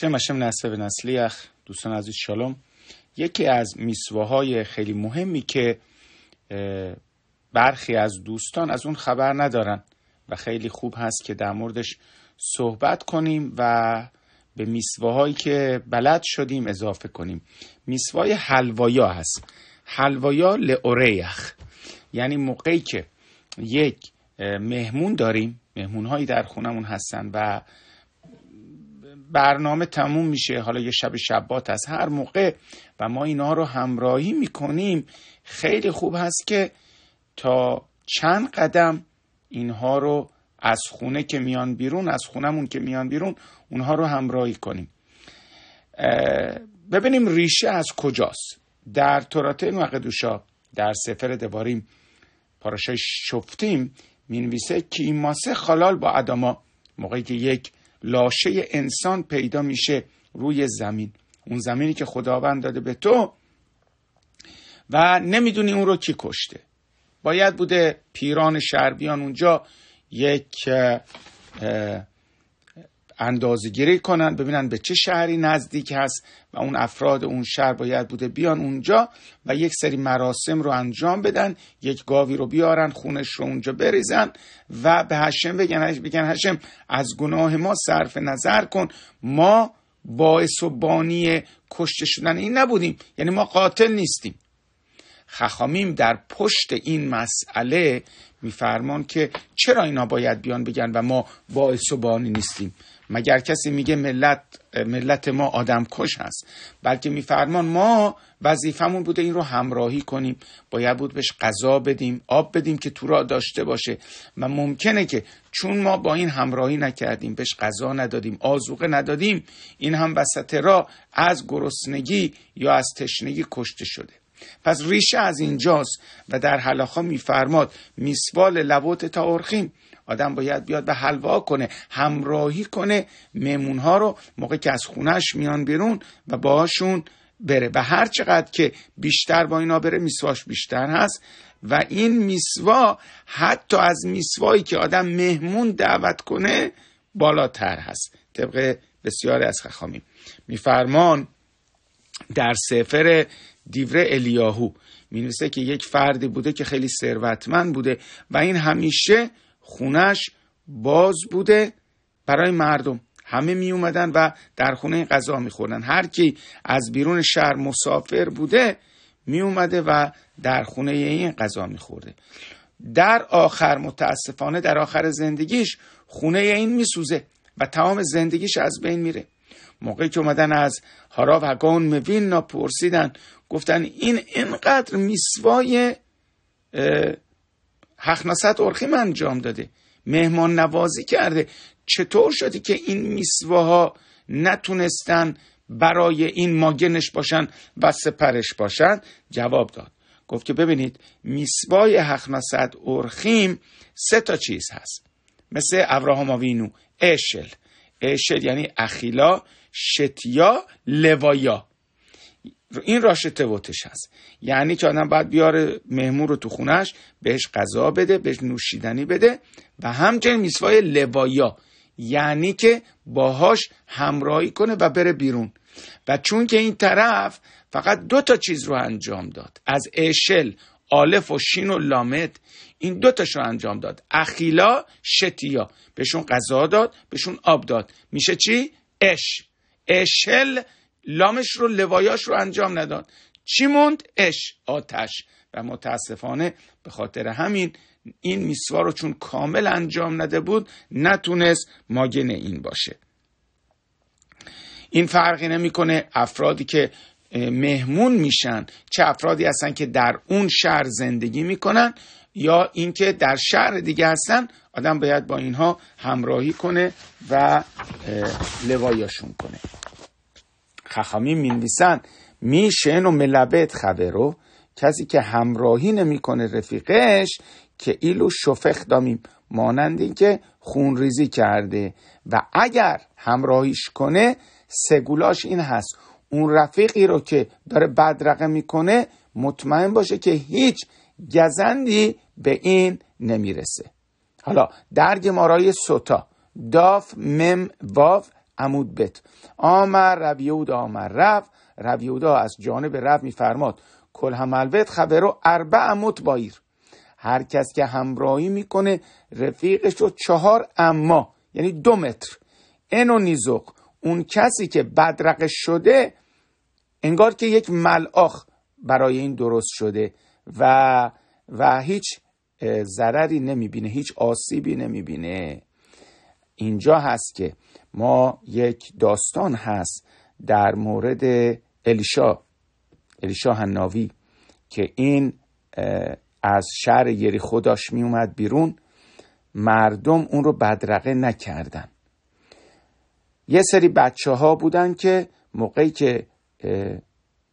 چه مشم نسل به نسلی اخ دوستان عزیز شالوم یکی از میسواهای خیلی مهمی که برخی از دوستان از اون خبر ندارن و خیلی خوب هست که در موردش صحبت کنیم و به میسواهایی که بلد شدیم اضافه کنیم میسوای حلوایا هست حلوایا لعوریخ یعنی موقعی که یک مهمون داریم مهمونهایی در خونمون هستن و برنامه تموم میشه حالا یه شب شبات از هر موقع و ما اینا رو همراهی میکنیم خیلی خوب هست که تا چند قدم اینها رو از خونه که میان بیرون از خونمون که میان بیرون اونها رو همراهی کنیم ببینیم ریشه از کجاست در تورات مقدوشا در سفر دواریم پاراشای شفتیم مینویسه که این ماسه خلال با اداما موقعی که یک لاشه انسان پیدا میشه روی زمین اون زمینی که خداوند داده به تو و نمیدونی اون رو کی کشته باید بوده پیران شربیان اونجا یک اندازگیری کنن ببینن به چه شهری نزدیک هست و اون افراد اون شهر باید بوده بیان اونجا و یک سری مراسم رو انجام بدن یک گاوی رو بیارن خونش رو اونجا بریزن و به هشم بگن بگن هشم از گناه ما صرف نظر کن ما باعث و بانی کشته شدن این نبودیم یعنی ما قاتل نیستیم خخامیم در پشت این مسئله میفرمان که چرا اینا باید بیان بگن و ما باعث و بانی نیستیم مگر کسی میگه ملت ملت ما آدم کش هست بلکه میفرمان ما وظیفمون بوده این رو همراهی کنیم باید بود بهش غذا بدیم آب بدیم که تو را داشته باشه و ممکنه که چون ما با این همراهی نکردیم بهش غذا ندادیم آزوقه ندادیم این هم وسط را از گرسنگی یا از تشنگی کشته شده پس ریشه از اینجاست و در حلاخا میفرماد میسوال لبوت تا ارخیم آدم باید بیاد به حلوا کنه همراهی کنه ها رو موقع که از خونش میان بیرون و باهاشون بره و هر چقدر که بیشتر با اینا بره میسواش بیشتر هست و این میسوا حتی از میسوایی که آدم مهمون دعوت کنه بالاتر هست طبق بسیاری از خخامی میفرمان در سفر دیوره الیاهو می نویسه که یک فردی بوده که خیلی ثروتمند بوده و این همیشه خونش باز بوده برای مردم همه می اومدن و در خونه غذا می خوردن هر کی از بیرون شهر مسافر بوده می اومده و در خونه این غذا می خورده در آخر متاسفانه در آخر زندگیش خونه این می سوزه و تمام زندگیش از بین میره موقعی که اومدن از هارا و گون موینا پرسیدن گفتن این اینقدر میسوای هخناست ارخیم انجام داده مهمان نوازی کرده چطور شدی که این میسواها نتونستن برای این ماگنش باشن و سپرش باشن جواب داد گفت که ببینید میسوای هخناست ارخیم سه تا چیز هست مثل ابراهام آوینو اشل اشل یعنی اخیلا شتیا لوایا این راشه تبوتش هست یعنی که آدم باید بیاره مهمور رو تو خونش بهش غذا بده بهش نوشیدنی بده و همچنین میسوای لوایا یعنی که باهاش همراهی کنه و بره بیرون و چون که این طرف فقط دو تا چیز رو انجام داد از اشل آلف و شین و لامد این دوتاش رو انجام داد اخیلا شتیا بهشون غذا داد بهشون آب داد میشه چی؟ اش اشل لامش رو لوایاش رو انجام نداد چی موند اش آتش و متاسفانه به خاطر همین این میسوا رو چون کامل انجام نده بود نتونست ماگن این باشه این فرقی نمیکنه افرادی که مهمون میشن چه افرادی هستن که در اون شهر زندگی میکنن یا اینکه در شهر دیگه هستن آدم باید با اینها همراهی کنه و لوایاشون کنه خخامی می نویسن شن و ملبت خبرو کسی که همراهی نمیکنه رفیقش که ایلو شفخ دامیم مانند این که ریزی کرده و اگر همراهیش کنه سگولاش این هست اون رفیقی رو که داره بدرقه میکنه مطمئن باشه که هیچ گزندی به این نمیرسه حالا درگ مارای سوتا داف مم واف عمود بت آمر ربیود آمر رف رویودا از جانب رب میفرماد کل حملوت خبرو اربع بایر هر کس که همراهی میکنه رفیقش رو چهار اما یعنی دو متر انو نیزق اون کسی که بدرق شده انگار که یک ملاخ برای این درست شده و و هیچ ضرری نمیبینه هیچ آسیبی نمیبینه اینجا هست که ما یک داستان هست در مورد الیشا الیشا هنناوی که این از شهر یری داشت می اومد بیرون مردم اون رو بدرقه نکردن یه سری بچه ها بودن که موقعی که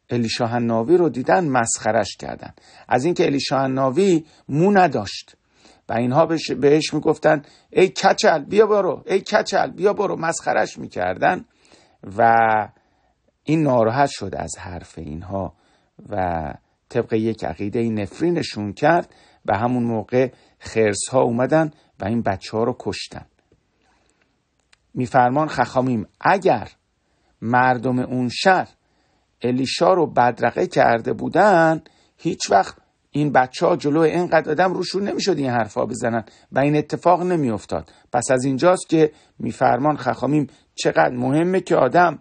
الیشا هنناوی رو دیدن مسخرش کردن از اینکه الیشا هنناوی مو نداشت و اینها بهش میگفتن ای کچل بیا برو ای کچل بیا برو مسخرش میکردن و این ناراحت شد از حرف اینها و طبق یک عقیده نفرینشون کرد و همون موقع خرس ها اومدن و این بچه ها رو کشتن میفرمان خخامیم اگر مردم اون شهر الیشا رو بدرقه کرده بودن هیچ وقت این بچه ها جلو اینقدر آدم روشون نمیشد این حرفا بزنن و این اتفاق نمیافتاد پس از اینجاست که میفرمان خخامیم چقدر مهمه که آدم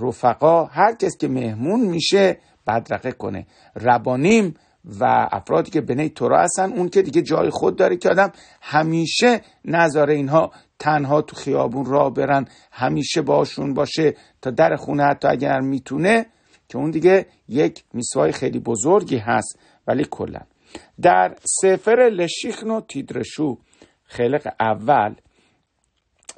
رفقا هر کس که مهمون میشه بدرقه کنه ربانیم و افرادی که بنی تورا هستن اون که دیگه جای خود داره که آدم همیشه نذاره اینها تنها تو خیابون را برن همیشه باشون باشه تا در خونه حتی اگر میتونه که اون دیگه یک میسوای خیلی بزرگی هست ولی کلا در سفر و تیدرشو خلق اول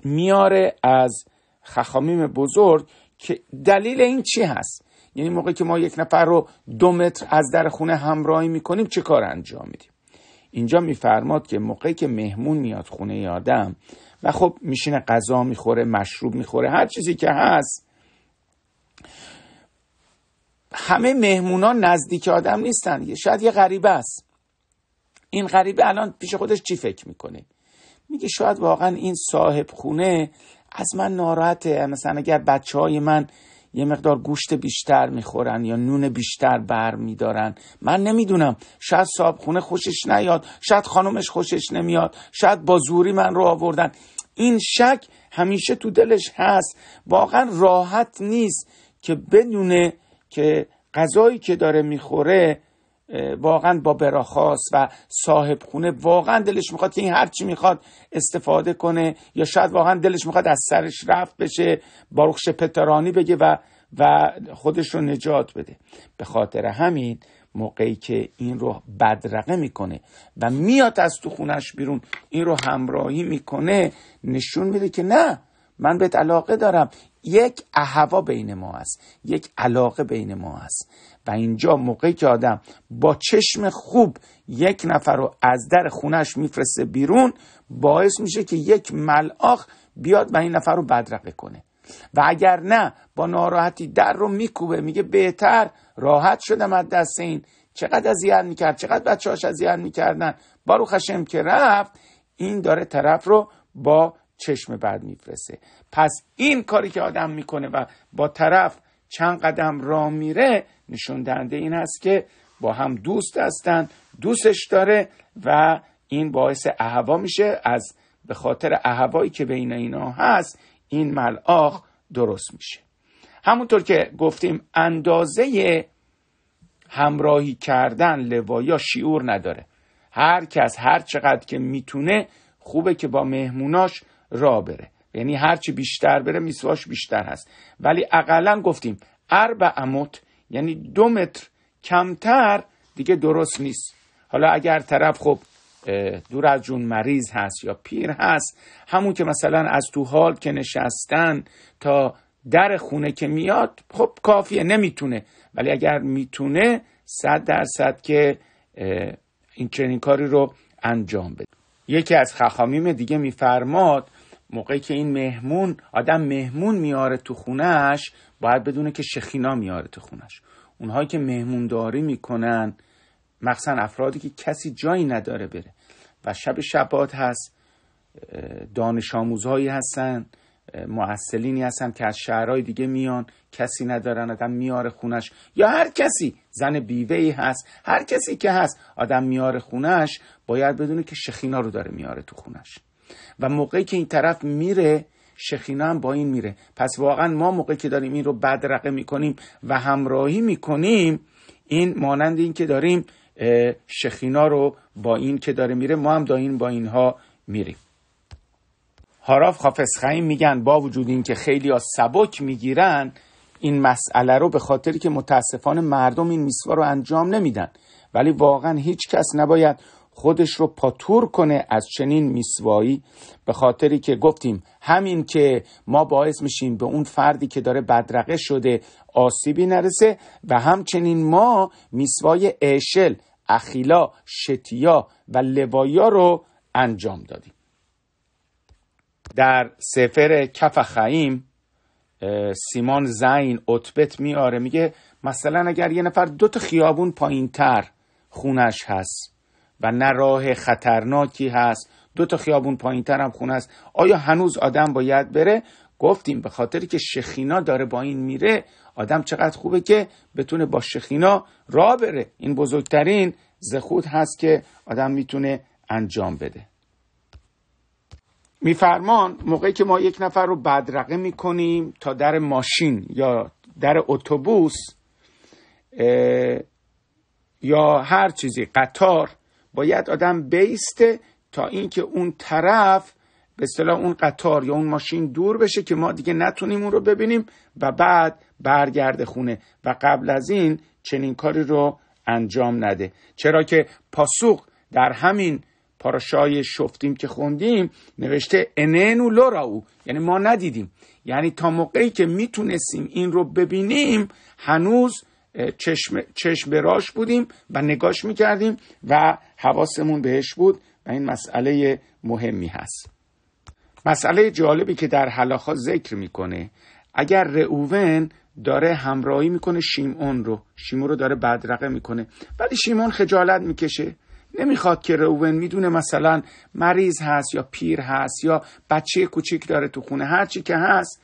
میاره از خخامیم بزرگ که دلیل این چی هست یعنی موقعی که ما یک نفر رو دو متر از در خونه همراهی میکنیم چه کار انجام میدیم اینجا میفرماد که موقعی که مهمون میاد خونه آدم و خب میشینه غذا میخوره مشروب میخوره هر چیزی که هست همه مهمونان نزدیک آدم نیستن شاید یه غریبه است این غریبه الان پیش خودش چی فکر میکنه میگه شاید واقعا این صاحب خونه از من ناراحته مثلا اگر بچه های من یه مقدار گوشت بیشتر میخورن یا نون بیشتر بر میدارن من نمیدونم شاید صاحب خونه خوشش نیاد شاید خانمش خوشش نمیاد شاید با زوری من رو آوردن این شک همیشه تو دلش هست واقعا راحت نیست که بدونه که غذایی که داره میخوره واقعا با براخاس و صاحب خونه واقعا دلش میخواد که این هرچی میخواد استفاده کنه یا شاید واقعا دلش میخواد از سرش رفت بشه باروخش پترانی بگه و و خودش رو نجات بده به خاطر همین موقعی که این رو بدرقه میکنه و میاد از تو خونش بیرون این رو همراهی میکنه نشون میده که نه من بهت علاقه دارم یک اهوا بین ما است یک علاقه بین ما است و اینجا موقعی که آدم با چشم خوب یک نفر رو از در خونش میفرسته بیرون باعث میشه که یک ملاخ بیاد و این نفر رو بدرقه کنه و اگر نه با ناراحتی در رو میکوبه میگه بهتر راحت شدم از دست این چقدر اذیت میکرد چقدر هاش اذیت میکردن بارو خشم که رفت این داره طرف رو با چشم بعد میفرسه پس این کاری که آدم میکنه و با طرف چند قدم راه میره نشون دهنده این هست که با هم دوست هستن دوستش داره و این باعث اهوا میشه از به خاطر اهوایی که بین اینا هست این ملاخ درست میشه همونطور که گفتیم اندازه همراهی کردن لوایا شیور نداره هر کس هر چقدر که میتونه خوبه که با مهموناش را بره یعنی هرچی بیشتر بره میسواش بیشتر هست ولی اقلا گفتیم اربع اموت یعنی دو متر کمتر دیگه درست نیست حالا اگر طرف خب دور از جون مریض هست یا پیر هست همون که مثلا از تو حال که نشستن تا در خونه که میاد خب کافیه نمیتونه ولی اگر میتونه صد درصد که این چنین کاری رو انجام بده یکی از خخامیم دیگه میفرماد موقعی که این مهمون آدم مهمون میاره تو خونش باید بدونه که شخینا میاره تو خونش اونهایی که مهمونداری میکنن مخصوصا افرادی که کسی جایی نداره بره و شب شبات هست دانش آموزهایی هستن معسلینی هستن که از شهرهای دیگه میان کسی ندارن آدم میاره خونش یا هر کسی زن بیوه ای هست هر کسی که هست آدم میاره خونش باید بدونه که شخینا رو داره میاره تو خونش و موقعی که این طرف میره شخینا هم با این میره پس واقعا ما موقعی که داریم این رو بدرقه میکنیم و همراهی میکنیم این مانند این که داریم شخینا رو با این که داره میره ما هم داریم با اینها میریم هاراف خافسخایی میگن با وجود که خیلی ها سبک میگیرن این مسئله رو به خاطری که متاسفانه مردم این میسوا رو انجام نمیدن ولی واقعا هیچ کس نباید خودش رو پاتور کنه از چنین میسوایی به خاطری که گفتیم همین که ما باعث میشیم به اون فردی که داره بدرقه شده آسیبی نرسه و همچنین ما میسوای اشل اخیلا شتیا و لوایا رو انجام دادیم در سفر کف خیم سیمان زین اتبت میاره میگه مثلا اگر یه نفر دو تا خیابون پایین تر خونش هست و نه راه خطرناکی هست دو تا خیابون پایین تر هم خونه است آیا هنوز آدم باید بره گفتیم به خاطر که شخینا داره با این میره آدم چقدر خوبه که بتونه با شخینا را بره این بزرگترین زخود هست که آدم میتونه انجام بده میفرمان موقعی که ما یک نفر رو بدرقه میکنیم تا در ماشین یا در اتوبوس یا هر چیزی قطار باید آدم بیسته تا اینکه اون طرف به اصطلاح اون قطار یا اون ماشین دور بشه که ما دیگه نتونیم اون رو ببینیم و بعد برگرده خونه و قبل از این چنین کاری رو انجام نده چرا که پاسوق در همین پاراشای شفتیم که خوندیم نوشته اننو لورا او یعنی ما ندیدیم یعنی تا موقعی که میتونستیم این رو ببینیم هنوز چشم, چشم راش بودیم و نگاش میکردیم و حواسمون بهش بود و این مسئله مهمی هست مسئله جالبی که در حلاخا ذکر میکنه اگر رعوون داره همراهی میکنه شیمون رو شیمون رو داره بدرقه میکنه ولی شیمون خجالت میکشه نمیخواد که روون میدونه مثلا مریض هست یا پیر هست یا بچه کوچیک داره تو خونه هرچی که هست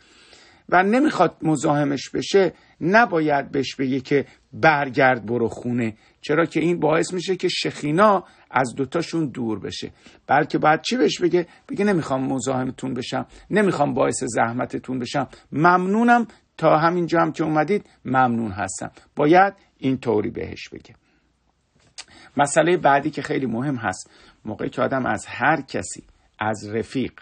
و نمیخواد مزاحمش بشه نباید بهش بگه که برگرد برو خونه چرا که این باعث میشه که شخینا از دوتاشون دور بشه بلکه باید چی بهش بگه بگه نمیخوام مزاحمتون بشم نمیخوام باعث زحمتتون بشم ممنونم تا همینجا هم که اومدید ممنون هستم باید این طوری بهش بگه مسئله بعدی که خیلی مهم هست موقعی که آدم از هر کسی از رفیق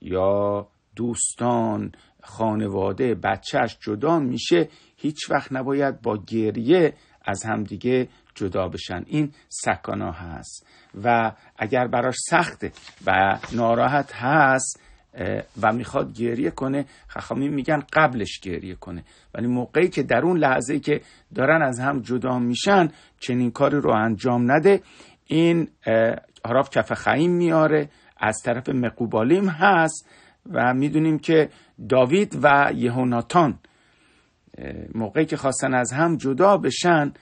یا دوستان خانواده بچهش جدا میشه هیچ وقت نباید با گریه از همدیگه جدا بشن این سکانا هست و اگر براش سخته و ناراحت هست و میخواد گریه کنه خخامی میگن قبلش گریه کنه ولی موقعی که در اون لحظه که دارن از هم جدا میشن چنین کاری رو انجام نده این حراف کف خیم میاره از طرف مقوبالیم هست و میدونیم که داوید و یهوناتان موقعی که خواستن از هم جدا بشن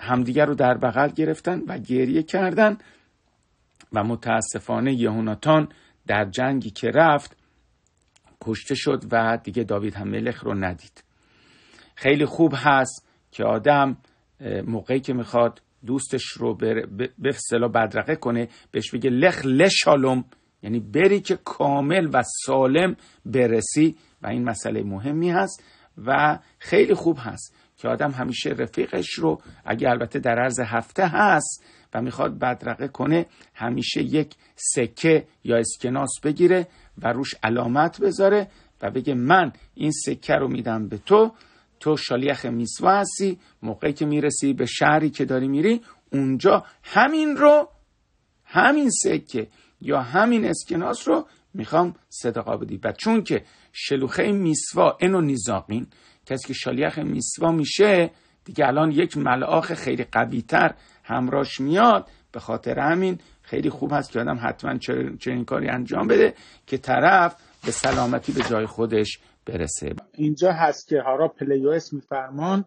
همدیگر رو در بغل گرفتن و گریه کردن و متاسفانه یهوناتان در جنگی که رفت کشته شد و دیگه داوید هم ملخ رو ندید خیلی خوب هست که آدم موقعی که میخواد دوستش رو به بر... بدرقه کنه بهش بگه لخ لشالوم یعنی بری که کامل و سالم برسی و این مسئله مهمی هست و خیلی خوب هست که آدم همیشه رفیقش رو اگه البته در عرض هفته هست و میخواد بدرقه کنه همیشه یک سکه یا اسکناس بگیره و روش علامت بذاره و بگه من این سکه رو میدم به تو تو شالیخ میسوا هستی موقعی که میرسی به شهری که داری میری اونجا همین رو همین سکه یا همین اسکناس رو میخوام صدقا بدی و چون که شلوخه میسوا اینو نیزاقین کسی که شالیخ میسوا میشه دیگه الان یک ملاخ خیلی قویتر همراش میاد به خاطر همین خیلی خوب هست که آدم حتما چنین کاری انجام بده که طرف به سلامتی به جای خودش برسه اینجا هست که هارا پلیوس میفرمان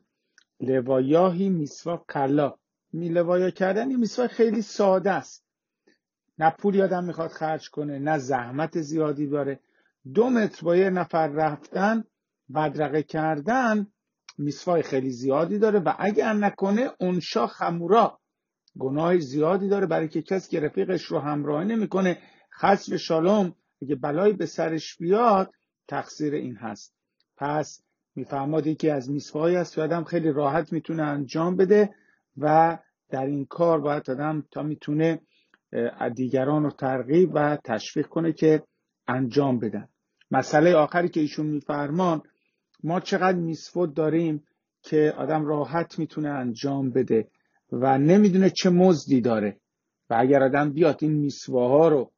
لوایاهی میسوا کلا می لوایا کردن این میسوا خیلی ساده است نه پول یادم میخواد خرج کنه نه زحمت زیادی داره دو متر با یه نفر رفتن بدرقه کردن میسوای خیلی زیادی داره و اگر نکنه اونشا خمورا گناه زیادی داره برای که کسی که رفیقش رو همراهی نمیکنه خشم شالوم اگه بلایی به سرش بیاد تقصیر این هست پس میفهماد یکی از میسوای هست که آدم خیلی راحت میتونه انجام بده و در این کار باید آدم تا میتونه دیگران رو ترغیب و تشویق کنه که انجام بدن مسئله آخری که ایشون میفرمان ما چقدر میسفود داریم که آدم راحت میتونه انجام بده و نمیدونه چه مزدی داره و اگر آدم بیاد این میسواها رو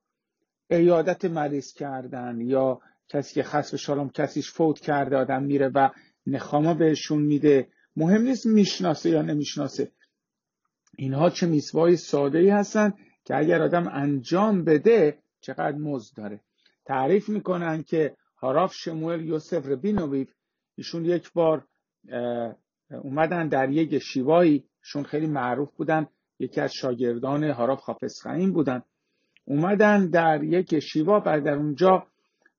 ایادت مریض کردن یا کسی که خصف شالام کسیش فوت کرده آدم میره و نخاما بهشون میده مهم نیست میشناسه یا نمیشناسه اینها چه میسوای ساده ای هستن که اگر آدم انجام بده چقدر مزد داره تعریف میکنن که هاراف شموئل یوسف ربینوویف ایشون یک بار اومدن در یک شیوایی شون خیلی معروف بودن یکی از شاگردان هاراف خافسخاین بودن اومدن در یک شیوا و در اونجا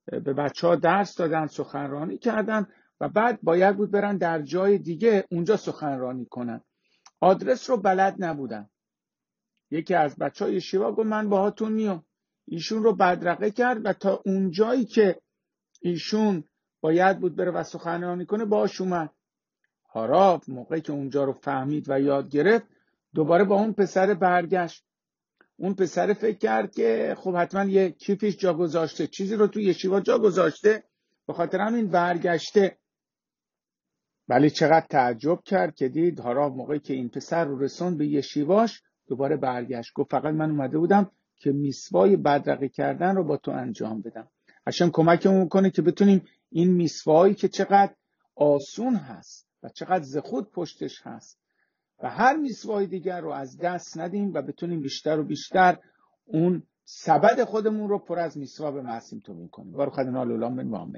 به بچه ها درس دادن سخنرانی کردن و بعد باید بود برن در جای دیگه اونجا سخنرانی کنن آدرس رو بلد نبودن یکی از بچه های شیوا گفت من باهاتون میام ایشون رو بدرقه کرد و تا اونجایی که ایشون باید بود بره و سخنرانی کنه باش اومد هاراف موقعی که اونجا رو فهمید و یاد گرفت دوباره با اون پسر برگشت اون پسر فکر کرد که خب حتما یه کیفیش جا گذاشته چیزی رو توی یشیوا جا گذاشته به خاطر همین برگشته ولی چقدر تعجب کرد که دید هاراف موقعی که این پسر رو رسون به یشیواش دوباره برگشت گفت فقط من اومده بودم که میسوای بدرقه کردن رو با تو انجام بدم هشم کمکمون کنه که بتونیم این میسوایی که چقدر آسون هست و چقدر زخود پشتش هست و هر میسوای دیگر رو از دست ندیم و بتونیم بیشتر و بیشتر اون سبد خودمون رو پر از میسوا به معصیم تو کنیم بارخد نالولام من